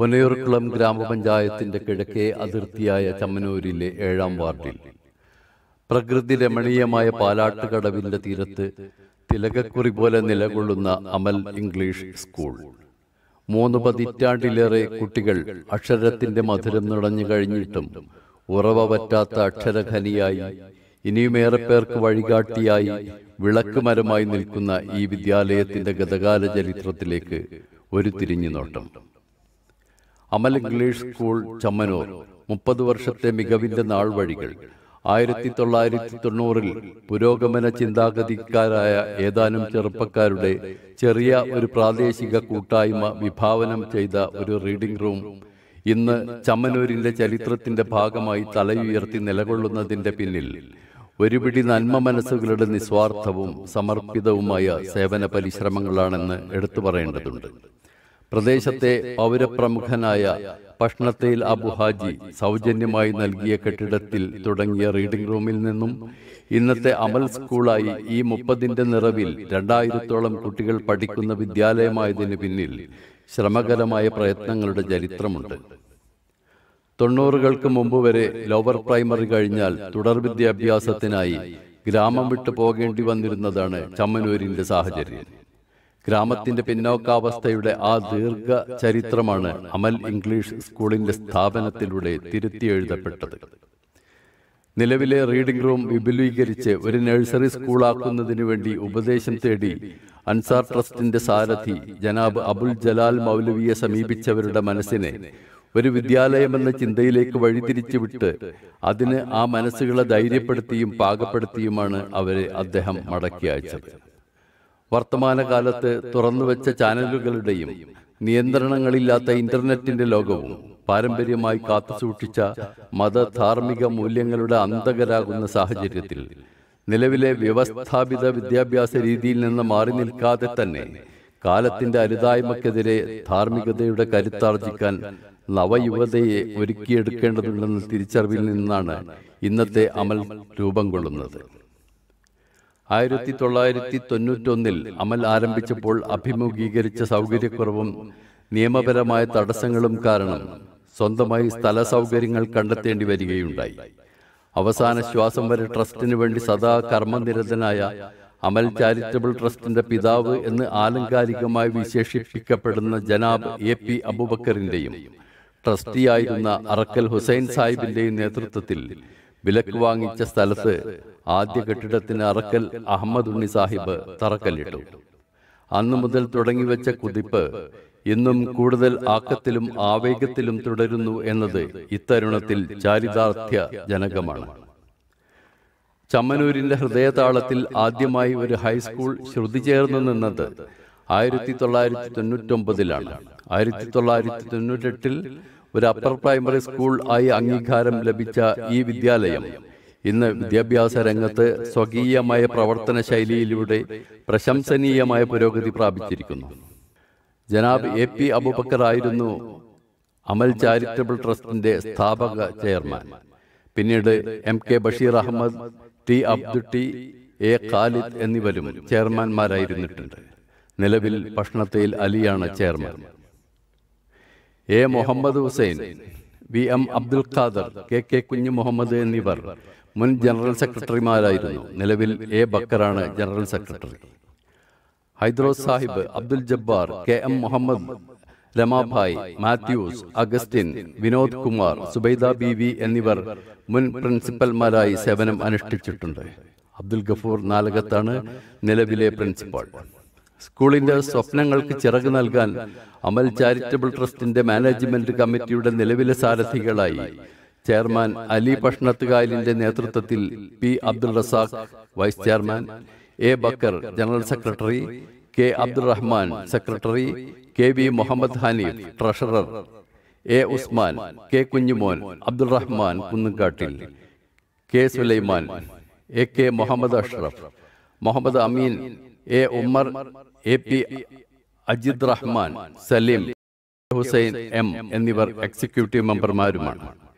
പുനയൂർക്കുളം ഗ്രാമപഞ്ചായത്തിന്റെ കിഴക്കേ അതിർത്തിയായ ചമ്മനൂരിലെ ഏഴാം വാർഡിൽ പ്രകൃതി രമണീയമായ പാലാട്ടുകടവിന്റെ തീരത്ത് തിലകക്കുറി പോലെ നിലകൊള്ളുന്ന അമൽ ഇംഗ്ലീഷ് സ്കൂൾ മൂന്ന് പതിറ്റാണ്ടിലേറെ കുട്ടികൾ അക്ഷരത്തിന്റെ മധുരം നിറഞ്ഞു കഴിഞ്ഞിട്ടും ഉറവ പറ്റാത്ത അക്ഷരഖനിയായി ഇനിയുമേറെ പേർക്ക് വഴികാട്ടിയായി വിളക്ക് മരമായി നിൽക്കുന്ന ഈ വിദ്യാലയത്തിന്റെ ഗതകാല ചരിത്രത്തിലേക്ക് ഒരു തിരിഞ്ഞുനോട്ടം അമൽ ഇംഗ്ലീഷ് സ്കൂൾ ചമ്മനൂർ മുപ്പത് വർഷത്തെ നാൾ നാൾവഴികൾ ആയിരത്തി തൊള്ളായിരത്തി തൊണ്ണൂറിൽ പുരോഗമന ചിന്താഗതിക്കാരായ ഏതാനും ചെറുപ്പക്കാരുടെ ചെറിയ ഒരു പ്രാദേശിക കൂട്ടായ്മ വിഭാവനം ചെയ്ത ഒരു റീഡിംഗ് റൂം ഇന്ന് ചമ്മനൂരിന്റെ ചരിത്രത്തിന്റെ ഭാഗമായി തലയുയർത്തി നിലകൊള്ളുന്നതിന്റെ പിന്നിൽ ഒരുപിടി നന്മ മനസ്സുകളുടെ നിസ്വാർത്ഥവും സമർപ്പിതവുമായ സേവന പരിശ്രമങ്ങളാണെന്ന് എടുത്തു പറയേണ്ടതുണ്ട് പ്രദേശത്തെ പൗരപ്രമുഖനായ പഷ്ണത്തയിൽ അബുഹാജി സൗജന്യമായി നൽകിയ കെട്ടിടത്തിൽ തുടങ്ങിയ റീഡിംഗ് റൂമിൽ നിന്നും ഇന്നത്തെ അമൽ സ്കൂളായി ഈ മുപ്പതിൻ്റെ നിറവിൽ രണ്ടായിരത്തോളം കുട്ടികൾ പഠിക്കുന്ന വിദ്യാലയമായതിനു പിന്നിൽ ശ്രമകരമായ പ്രയത്നങ്ങളുടെ ചരിത്രമുണ്ട് തൊണ്ണൂറുകൾക്ക് മുമ്പ് വരെ ലോവർ പ്രൈമറി കഴിഞ്ഞാൽ തുടർ വിദ്യാഭ്യാസത്തിനായി ഗ്രാമം വിട്ടു പോകേണ്ടി വന്നിരുന്നതാണ് ചമ്മനൂരിൻ്റെ സാഹചര്യം ഗ്രാമത്തിന്റെ പിന്നോക്കാവസ്ഥയുടെ ആ ദീർഘ ചരിത്രമാണ് അമൽ ഇംഗ്ലീഷ് സ്കൂളിന്റെ സ്ഥാപനത്തിലൂടെ തിരുത്തി എഴുതപ്പെട്ടത് നിലവിലെ റീഡിംഗ് റൂം വിപുലീകരിച്ച് ഒരു നഴ്സറി സ്കൂളാക്കുന്നതിനു വേണ്ടി ഉപദേശം തേടി അൻസാർ ട്രസ്റ്റിന്റെ സാരഥി ജനാബ് അബുൽ ജലാൽ മൗലവിയെ സമീപിച്ചവരുടെ മനസ്സിനെ ഒരു വിദ്യാലയമെന്ന ചിന്തയിലേക്ക് വഴിതിരിച്ചുവിട്ട് അതിന് ആ മനസ്സുകളെ ധൈര്യപ്പെടുത്തിയും പാകപ്പെടുത്തിയുമാണ് അവരെ അദ്ദേഹം മടക്കി അയച്ചത് വർത്തമാനകാലത്ത് തുറന്നുവെച്ച ചാനലുകളുടെയും നിയന്ത്രണങ്ങളില്ലാത്ത ഇന്റർനെറ്റിന്റെ ലോകവും പാരമ്പര്യമായി കാത്തുസൂക്ഷിച്ച മത ധാർമ്മിക മൂല്യങ്ങളുടെ അന്തകരാകുന്ന സാഹചര്യത്തിൽ നിലവിലെ വ്യവസ്ഥാപിത വിദ്യാഭ്യാസ രീതിയിൽ നിന്ന് മാറി നിൽക്കാതെ തന്നെ കാലത്തിന്റെ അരുതായ്മക്കെതിരെ ധാർമ്മികതയുടെ കരുത്താർജിക്കാൻ നവയുവതയെ ഒരുക്കിയെടുക്കേണ്ടതുണ്ടെന്ന തിരിച്ചറിവിൽ നിന്നാണ് ഇന്നത്തെ അമൽ രൂപം കൊള്ളുന്നത് ആയിരത്തി തൊള്ളായിരത്തി തൊണ്ണൂറ്റൊന്നിൽ അമൽ ആരംഭിച്ചപ്പോൾ അഭിമുഖീകരിച്ച സൗകര്യക്കുറവും നിയമപരമായ തടസ്സങ്ങളും കാരണം സ്വന്തമായി സ്ഥല സൗകര്യങ്ങൾ കണ്ടെത്തേണ്ടി വരികയുണ്ടായി അവസാന ശ്വാസം വരെ ട്രസ്റ്റിനു വേണ്ടി സദാ കർമ്മനിരതനായ അമൽ ചാരിറ്റബിൾ ട്രസ്റ്റിന്റെ പിതാവ് എന്ന് ആലങ്കാരികമായി വിശേഷിപ്പിക്കപ്പെടുന്ന ജനാബ് എ പി അബുബക്കറിന്റെയും ട്രസ്റ്റിയായിരുന്ന അറക്കൽ ഹുസൈൻ സാഹിബിന്റെയും നേതൃത്വത്തിൽ വിലക്ക് വാങ്ങിച്ച സ്ഥലത്ത് ആദ്യ കെട്ടിടത്തിന് അറക്കൽ അഹമ്മദ് ഉണ്ണി സാഹിബ് തറക്കല്ലിട്ടു അന്നു മുതൽ വെച്ച കുതിപ്പ് ഇന്നും കൂടുതൽ ആക്കത്തിലും ആവേഗത്തിലും തുടരുന്നു എന്നത് ഇത്തരുണത്തിൽ ചാരിതാർത്ഥ്യ ജനകമാണ് ചമ്മനൂരിന്റെ ഹൃദയതാളത്തിൽ ആദ്യമായി ഒരു ഹൈസ്കൂൾ ശ്രുതി ചേർന്നു നിന്നത് ആയിരത്തി തൊള്ളായിരത്തി തൊണ്ണൂറ്റൊമ്പതിലാണ് ആയിരത്തി തൊള്ളായിരത്തി തൊണ്ണൂറ്റെട്ടിൽ ഒരു അപ്പർ പ്രൈമറി സ്കൂൾ ആയി അംഗീകാരം ലഭിച്ച ഈ വിദ്യാലയം ഇന്ന് വിദ്യാഭ്യാസ രംഗത്ത് സ്വകീയമായ പ്രവർത്തന ശൈലിയിലൂടെ പ്രശംസനീയമായ പുരോഗതി പ്രാപിച്ചിരിക്കുന്നു ജനാബ് എ പി അബുബക്കർ ആയിരുന്നു അമൽ ചാരിറ്റബിൾ ട്രസ്റ്റിന്റെ സ്ഥാപക ചെയർമാൻ പിന്നീട് M K Basheer Ahammed T Abdu T A Khalid എന്നിവരും ചെയർമാൻമാരായിരുന്നിട്ടുണ്ട് നിലവിൽ ഭക്ഷണത്തിൽ അലിയാണ് chairman A Muhammad Hussain V M Abdul Khader K K Kunju Muhammad എന്നിവർ മുൻ ജനറൽ സെക്രട്ടറിമാരായിരുന്നു നിലവിൽ എ ബക്കറാണ് general secretary Haidros Sahib Abdul Jabbar K M Muhammad Ramabai Mathews Augustine Vinod Kumar Subaida Beevi എന്നിവർ മുൻ പ്രിൻസിപ്പൽമാരായി സേവനം അനുഷ്ഠിച്ചിട്ടുണ്ട് അബ്ദുൽ ഗഫൂർ നാലകത്താണ് നിലവിലെ പ്രിൻസിപ്പാൾ സ്കൂളിൻ്റെ സ്വപ്നങ്ങൾക്ക് ചിറക് നൽകാൻ അമൽ ചാരിറ്റബിൾ ട്രസ്റ്റിൻ്റെ മാനേജ്മെൻറ്റ് കമ്മിറ്റിയുടെ നിലവിലെ സാരഥികളായി ചെയർമാൻ അലി പഷ്ണത്തുകായലിൻ്റെ നേതൃത്വത്തിൽ P Abdul Razak vice chairman A Bakkar general secretary K Abdurahman secretary K V Muhammad Haneef treasurer A Usman K Kunjumon Abdurahman Kunnumkattil K Sulaiman A K Muhammad Ashraf Muhammad Ameen A Ummer A P Ajith Rahman Saleem Hussain M എന്നിവർ എക്സിക്യൂട്ടീവ് മെമ്പർമാരുമാണ്